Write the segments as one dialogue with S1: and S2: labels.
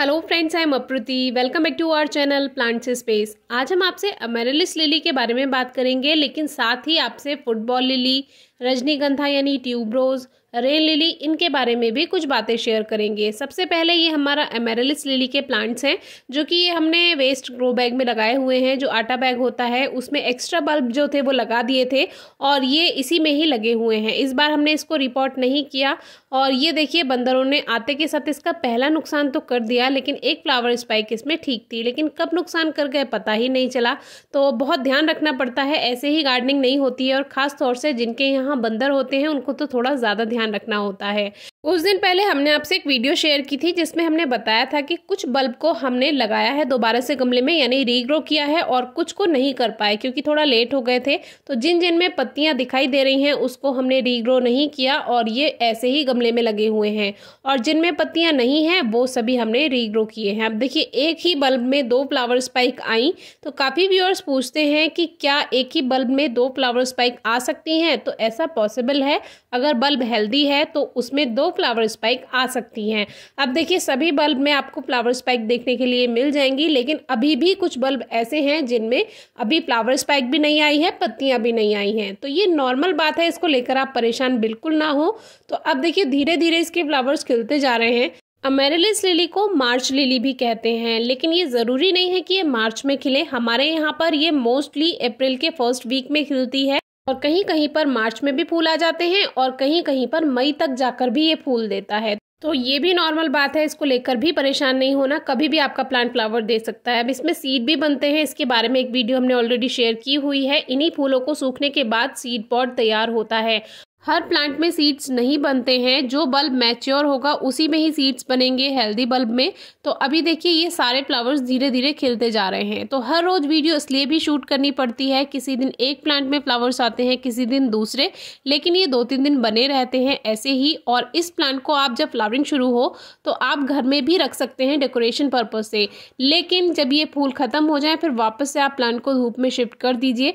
S1: hello friends I am Apruti welcome back to our channel plant से space आज हम आपसे अमेरलिस लिली के बारे में बात करेंगे लेकिन साथ ही आपसे फुटबॉल लिली रजनीगंधा यानी ट्यूबरोज रेन लिली इनके बारे में भी कुछ बातें शेयर करेंगे सबसे पहले ये हमारा एमेरलिस लिली के प्लांट्स हैं जो कि ये हमने वेस्ट ग्रो बैग में लगाए हुए हैं जो आटा बैग होता है उसमें एक्स्ट्रा बल्ब जो थे वो लगा दिए थे और ये इसी में ही लगे हुए हैं इस बार हमने इसको रिपोर्ट नहीं किया और ये देखिए बंदरों ने आते के साथ इसका पहला नुकसान तो कर दिया लेकिन एक फ्लावर स्पाइक इसमें ठीक थी लेकिन कब नुकसान कर गए पता ही नहीं चला तो बहुत ध्यान रखना पड़ता है ऐसे ही गार्डनिंग नहीं होती है और ख़ासतौर से जिनके यहाँ जहाँ बंदर होते हैं उनको तो थोड़ा ज़्यादा ध्यान रखना होता है उस दिन पहले हमने आपसे एक वीडियो शेयर की थी जिसमें हमने बताया था कि कुछ बल्ब को हमने लगाया है दोबारा से गमले में यानी रीग्रो किया है और कुछ को नहीं कर पाए क्योंकि थोड़ा लेट हो गए थे तो जिन जिन में पत्तियाँ दिखाई दे रही हैं उसको हमने रीग्रो नहीं किया और ये ऐसे ही गमले में लगे हुए हैं और जिनमें पत्तियाँ नहीं हैं वो सभी हमने रीग्रो किए हैं अब देखिए एक ही बल्ब में दो फ्लावर स्पाइक आई तो काफ़ी व्यूअर्स पूछते हैं कि क्या एक ही बल्ब में दो फ्लावर स्पाइक आ सकती हैं तो ऐसे ऐसा पॉसिबल है अगर बल्ब हेल्दी है तो उसमें दो फ्लावर स्पाइक आ सकती हैं अब देखिए सभी बल्ब में आपको फ्लावर स्पाइक देखने के लिए मिल जाएंगी लेकिन अभी भी कुछ बल्ब ऐसे हैं जिनमें अभी फ्लावर स्पाइक भी नहीं आई है पत्तियाँ भी नहीं आई हैं तो ये नॉर्मल बात है इसको लेकर आप परेशान बिल्कुल ना हो तो अब देखिए धीरे धीरे इसके फ्लावर्स खिलते जा रहे हैं अमेरिलिस लिली को मार्च लिली भी कहते हैं लेकिन ये ज़रूरी नहीं है कि ये मार्च में खिले हमारे यहाँ पर ये मोस्टली अप्रैल के फर्स्ट वीक में खिलती है और कहीं कहीं पर मार्च में भी फूल आ जाते हैं और कहीं कहीं पर मई तक जाकर भी ये फूल देता है तो ये भी नॉर्मल बात है इसको लेकर भी परेशान नहीं होना कभी भी आपका प्लांट फ्लावर दे सकता है अब इसमें सीड भी बनते हैं इसके बारे में एक वीडियो हमने ऑलरेडी शेयर की हुई है इन्हीं फूलों को सूखने के बाद सीड पॉट तैयार होता है हर प्लांट में सीड्स नहीं बनते हैं जो बल्ब मैच्योर होगा उसी में ही सीड्स बनेंगे हेल्दी बल्ब में तो अभी देखिए ये सारे फ्लावर्स धीरे धीरे खिलते जा रहे हैं तो हर रोज़ वीडियो इसलिए भी शूट करनी पड़ती है किसी दिन एक प्लांट में फ्लावर्स आते हैं किसी दिन दूसरे लेकिन ये दो तीन दिन बने रहते हैं ऐसे ही और इस प्लांट को आप जब फ्लावरिंग शुरू हो तो आप घर में भी रख सकते हैं डेकोरेशन पर्पज़ से लेकिन जब ये फूल ख़त्म हो जाए फिर वापस से आप प्लांट को धूप में शिफ्ट कर दीजिए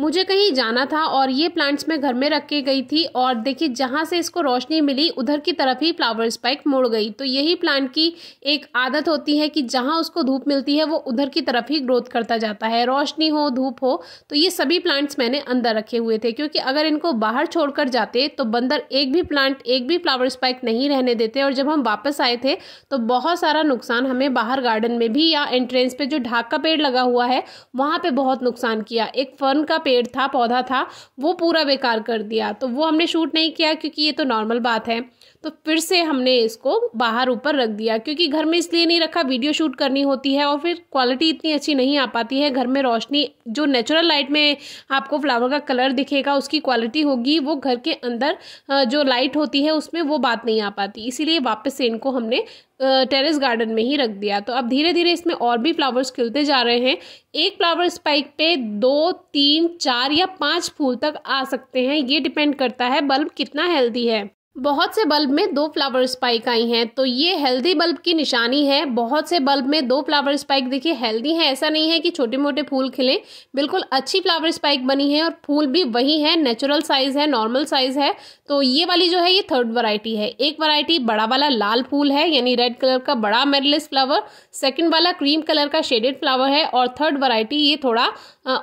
S1: मुझे कहीं जाना था और ये प्लांट्स मैं घर में रख के गई थी और देखिए जहाँ से इसको रोशनी मिली उधर की तरफ ही फ्लावर स्पाइक मुड़ गई तो यही प्लांट की एक आदत होती है कि जहाँ उसको धूप मिलती है वो उधर की तरफ ही ग्रोथ करता जाता है रोशनी हो धूप हो तो ये सभी प्लांट्स मैंने अंदर रखे हुए थे क्योंकि अगर इनको बाहर कर जाते तो बंदर एक भी प्लांट एक भी फ्लावर स्पाइक नहीं रहने देते और जब हम वापस आए थे तो बहुत सारा नुकसान हमें बाहर गार्डन में भी या एंट्रेंस पर जो ढाक का पेड़ लगा हुआ है वहाँ पर बहुत नुकसान किया एक फर्न का पेड़ था पौधा था वो पूरा बेकार कर दिया तो वो हमने शूट नहीं किया क्योंकि ये तो नॉर्मल बात है तो फिर से हमने इसको बाहर ऊपर रख दिया क्योंकि घर में इसलिए नहीं रखा वीडियो शूट करनी होती है और फिर क्वालिटी इतनी अच्छी नहीं आ पाती है घर में रोशनी जो नेचुरल लाइट में आपको फ्लावर का कलर दिखेगा उसकी क्वालिटी होगी वो घर के अंदर जो लाइट होती है उसमें वो बात नहीं आ पाती इसीलिए वापस से इनको हमने टेरेस गार्डन में ही रख दिया तो अब धीरे धीरे इसमें और भी फ्लावर्स खिलते जा रहे हैं एक फ्लावर स्पाइक पे दो तीन चार या पाँच फूल तक आ सकते हैं ये डिपेंड करता है बल्ब कितना हेल्दी है बहुत से बल्ब में दो फ्लावर स्पाइक आई हैं तो ये हेल्दी बल्ब की निशानी है बहुत से बल्ब में दो फ्लावर स्पाइक देखिए हेल्दी है ऐसा नहीं है कि छोटे मोटे फूल खिलें बिल्कुल अच्छी फ्लावर स्पाइक बनी है और फूल भी वही है नेचुरल साइज़ है नॉर्मल साइज़ है तो ये वाली जो है ये थर्ड वरायटी है एक वरायटी बड़ा वाला लाल फूल है यानी रेड कलर का बड़ा मेरलेस फ्लावर सेकेंड वाला क्रीम कलर का शेडेड फ्लावर है और थर्ड वरायटी ये थोड़ा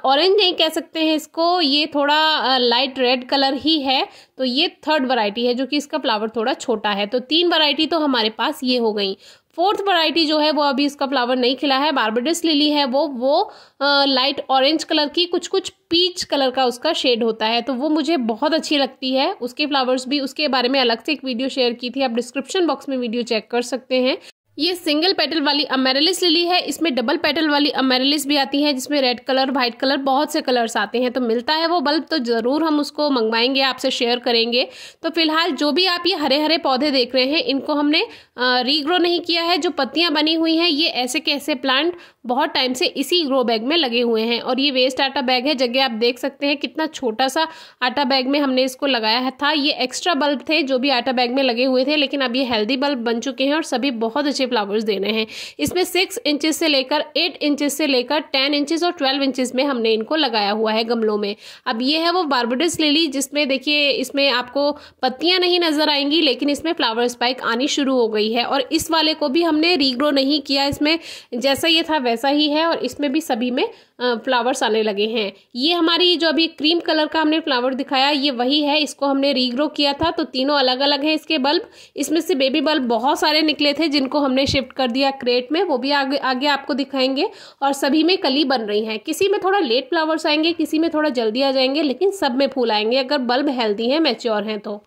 S1: ऑरेंज नहीं कह सकते हैं इसको ये थोड़ा लाइट रेड कलर ही है तो ये थर्ड वैरायटी है जो कि इसका फ्लावर थोड़ा छोटा है तो तीन वैरायटी तो हमारे पास ये हो गई फोर्थ वैरायटी जो है वो अभी इसका फ्लावर नहीं खिला है बार्बेडस लिली है वो वो आ, लाइट ऑरेंज कलर की कुछ कुछ पीच कलर का उसका शेड होता है तो वो मुझे बहुत अच्छी लगती है उसके फ्लावर्स भी उसके बारे में अलग से एक वीडियो शेयर की थी आप डिस्क्रिप्शन बॉक्स में वीडियो चेक कर सकते हैं ये सिंगल पेटल वाली अमेरलिस लिली है इसमें डबल पेटल वाली अमेरलिस भी आती है जिसमें रेड कलर व्हाइट कलर बहुत से कलर्स आते हैं तो मिलता है वो बल्ब तो ज़रूर हम उसको मंगवाएंगे आपसे शेयर करेंगे तो फिलहाल जो भी आप ये हरे हरे पौधे देख रहे हैं इनको हमने रीग्रो नहीं किया है जो पत्तियाँ बनी हुई हैं ये ऐसे कैसे प्लांट बहुत टाइम से इसी ग्रो बैग में लगे हुए हैं और ये वेस्ट आटा बैग है जगह आप देख सकते हैं कितना छोटा सा आटा बैग में हमने इसको लगाया था ये एक्स्ट्रा बल्ब थे जो भी आटा बैग में लगे हुए थे लेकिन अब ये हेल्दी बल्ब बन चुके हैं और सभी बहुत अच्छे फ्लावर्स देने हैं इसमें सिक्स इंचज़ से लेकर एट इंचज़ से लेकर टेन इंचज़ और ट्वेल्व इंचज़ में हमने इनको लगाया हुआ है गमलों में अब ये है वो बार्बडस लिली जिसमें देखिए इसमें आपको पत्तियाँ नहीं नज़र आएंगी लेकिन इसमें फ्लावर स्पाइक आनी शुरू हो गई है और इस वाले को भी हमने रीग्रो नहीं किया इसमें जैसा ये था वैसा ही है और इसमें भी सभी में फ्लावर्स आने लगे हैं ये हमारी जो अभी क्रीम कलर का हमने फ्लावर दिखाया ये वही है इसको हमने रीग्रो किया था तो तीनों अलग अलग हैं इसके बल्ब इसमें से बेबी बल्ब बहुत सारे निकले थे जिनको हमने शिफ्ट कर दिया क्रेट में वो भी आगे आगे आपको दिखाएंगे और सभी में कली बन रही हैं किसी में थोड़ा लेट फ्लावर्स आएंगे किसी में थोड़ा जल्दी आ जाएंगे लेकिन सब में फूल आएंगे अगर बल्ब हेल्दी हैं मेच्योर हैं तो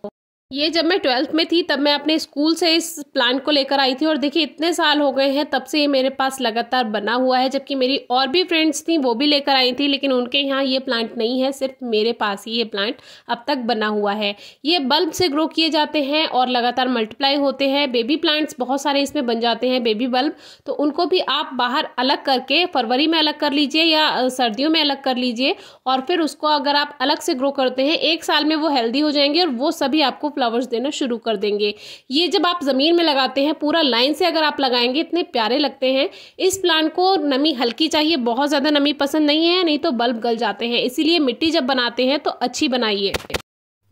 S1: ये जब मैं ट्वेल्थ में थी तब मैं अपने स्कूल से इस प्लांट को लेकर आई थी और देखिए इतने साल हो गए हैं तब से ये मेरे पास लगातार बना हुआ है जबकि मेरी और भी फ्रेंड्स थी वो भी लेकर आई थी लेकिन उनके यहाँ ये प्लांट नहीं है सिर्फ मेरे पास ही ये प्लांट अब तक बना हुआ है ये बल्ब से ग्रो किए जाते हैं और लगातार मल्टीप्लाई होते हैं बेबी प्लांट्स बहुत सारे इसमें बन जाते हैं बेबी बल्ब तो उनको भी आप बाहर अलग करके फरवरी में अलग कर लीजिए या सर्दियों में अलग कर लीजिए और फिर उसको अगर आप अलग से ग्रो करते हैं एक साल में वो हेल्दी हो जाएंगे और वो सभी आपको फ्लावर्स देना शुरू कर देंगे ये जब आप ज़मीन में लगाते हैं पूरा लाइन से अगर आप लगाएंगे इतने प्यारे लगते हैं इस प्लांट को नमी हल्की चाहिए बहुत ज़्यादा नमी पसंद नहीं है नहीं तो बल्ब गल जाते हैं इसीलिए मिट्टी जब बनाते हैं तो अच्छी बनाइए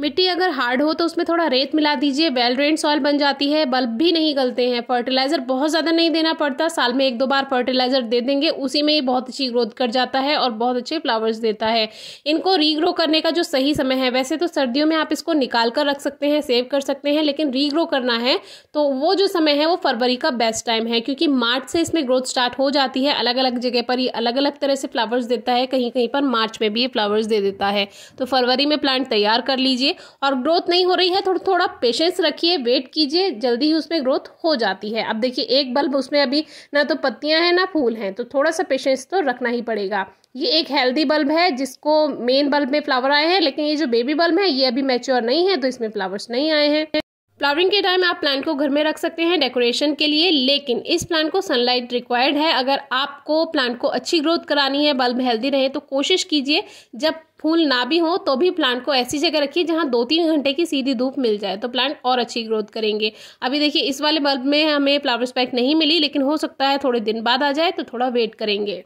S1: मिट्टी अगर हार्ड हो तो उसमें थोड़ा रेत मिला दीजिए वेल ड्रेन सॉइल बन जाती है बल्ब भी नहीं गलते हैं फर्टिलाइज़र बहुत ज़्यादा नहीं देना पड़ता साल में एक दो बार फर्टिलाइज़र दे देंगे उसी में ही बहुत अच्छी ग्रोथ कर जाता है और बहुत अच्छे फ्लावर्स देता है इनको रीग्रो करने का जो सही समय है वैसे तो सर्दियों में आप इसको निकाल कर रख सकते हैं सेव कर सकते हैं लेकिन रीग्रो करना है तो वो जो समय है वो फरवरी का बेस्ट टाइम है क्योंकि मार्च से इसमें ग्रोथ स्टार्ट हो जाती है अलग अलग जगह पर ये अलग अलग तरह से फ्लावर्स देता है कहीं कहीं पर मार्च में भी ये फ्लावर्स दे देता है तो फरवरी में प्लांट तैयार कर लीजिए और ग्रोथ नहीं हो रही है थोड़ा थोड़ा पेशेंस रखिए वेट कीजिए जल्दी ही उसमें ग्रोथ हो जाती है अब देखिए एक बल्ब उसमें अभी ना तो पत्तियां हैं ना फूल हैं तो थोड़ा सा पेशेंस तो रखना ही पड़ेगा ये एक हेल्दी बल्ब है जिसको मेन बल्ब में फ्लावर आए हैं लेकिन ये जो बेबी बल्ब है ये अभी मेच्योर नहीं है तो इसमें फ्लावर्स नहीं आए हैं फ्लावरिंग के टाइम आप प्लांट को घर में रख सकते हैं डेकोरेशन के लिए लेकिन इस प्लांट को सनलाइट रिक्वायर्ड है अगर आपको प्लांट को अच्छी ग्रोथ करानी है बल्ब हेल्दी रहे तो कोशिश कीजिए जब फूल ना भी हो तो भी प्लांट को ऐसी जगह रखिए जहाँ दो तीन घंटे की सीधी धूप मिल जाए तो प्लांट और अच्छी ग्रोथ करेंगे अभी देखिए इस वाले बल्ब में हमें फ्लावर स्पैक नहीं मिली लेकिन हो सकता है थोड़े दिन बाद आ जाए तो थोड़ा वेट करेंगे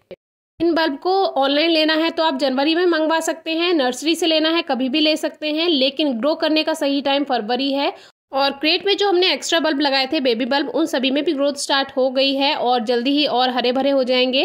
S1: इन बल्ब को ऑनलाइन लेना है तो आप जनवरी में मंगवा सकते हैं नर्सरी से लेना है कभी भी ले सकते हैं लेकिन ग्रो करने का सही टाइम फरवरी है और क्रेट में जो हमने एक्स्ट्रा बल्ब लगाए थे बेबी बल्ब उन सभी में भी ग्रोथ स्टार्ट हो गई है और जल्दी ही और हरे भरे हो जाएंगे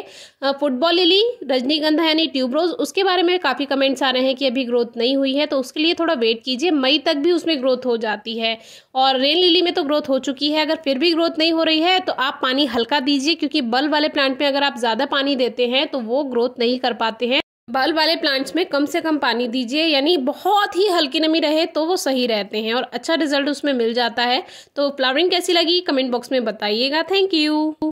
S1: फुटबॉल लिली रजनीगंधा यानी ट्यूबरोज उसके बारे में काफ़ी कमेंट्स आ रहे हैं कि अभी ग्रोथ नहीं हुई है तो उसके लिए थोड़ा वेट कीजिए मई तक भी उसमें ग्रोथ हो जाती है और रेन लिली में तो ग्रोथ हो चुकी है अगर फिर भी ग्रोथ नहीं हो रही है तो आप पानी हल्का दीजिए क्योंकि बल्ब वाले प्लांट में अगर आप ज़्यादा पानी देते हैं तो वो ग्रोथ नहीं कर पाते हैं बल वाले प्लांट्स में कम से कम पानी दीजिए यानी बहुत ही हल्की नमी रहे तो वो सही रहते हैं और अच्छा रिजल्ट उसमें मिल जाता है तो फ्लावरिंग कैसी लगी कमेंट बॉक्स में बताइएगा थैंक यू